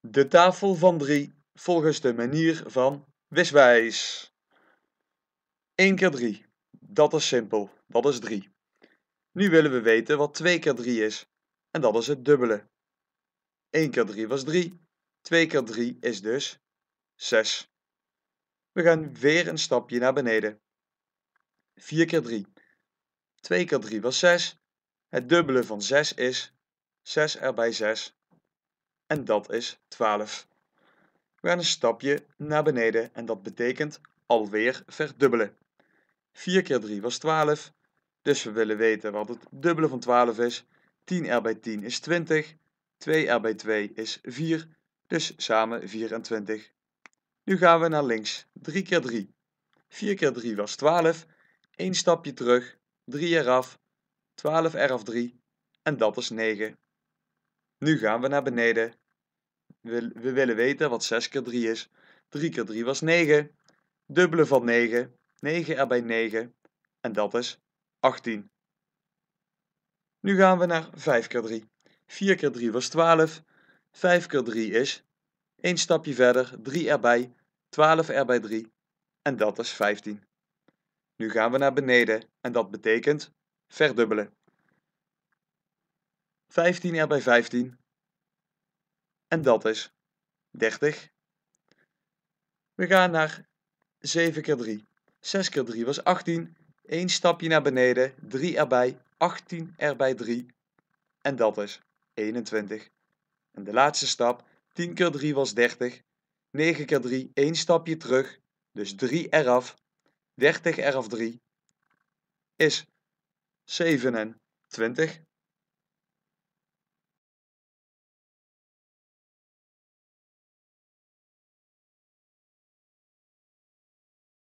De tafel van 3 volgens de manier van Wiswijs. 1 keer 3, dat is simpel, dat is 3. Nu willen we weten wat 2 keer 3 is, en dat is het dubbele. 1 keer 3 was 3, 2 keer 3 is dus 6. We gaan weer een stapje naar beneden. 4 keer 3. 2 keer 3 was 6. Het dubbele van 6 is 6 erbij 6 en dat is 12. We gaan een stapje naar beneden en dat betekent alweer verdubbelen. 4 keer 3 was 12, dus we willen weten wat het dubbele van 12 is. 10 r bij 10 is 20, 2 r bij 2 is 4, dus samen 24. Nu gaan we naar links, 3 keer 3. 4 keer 3 was 12, 1 stapje terug, 3 eraf, 12 eraf 3 en dat is 9. Nu gaan we naar beneden. We, we willen weten wat 6 keer 3 is. 3 keer 3 was 9. Dubbelen van 9. 9 erbij 9. En dat is 18. Nu gaan we naar 5 keer 3. 4 keer 3 was 12. 5 keer 3 is 1 stapje verder, 3 erbij, 12 erbij 3 en dat is 15. Nu gaan we naar beneden en dat betekent verdubbelen. 15 er bij 15. En dat is 30. We gaan naar 7 keer 3. 6 keer 3 was 18. 1 stapje naar beneden. 3 erbij. 18 erbij 3. En dat is 21. En de laatste stap. 10 keer 3 was 30. 9 keer 3, 1 stapje terug. Dus 3 eraf. 30 eraf 3 is 27.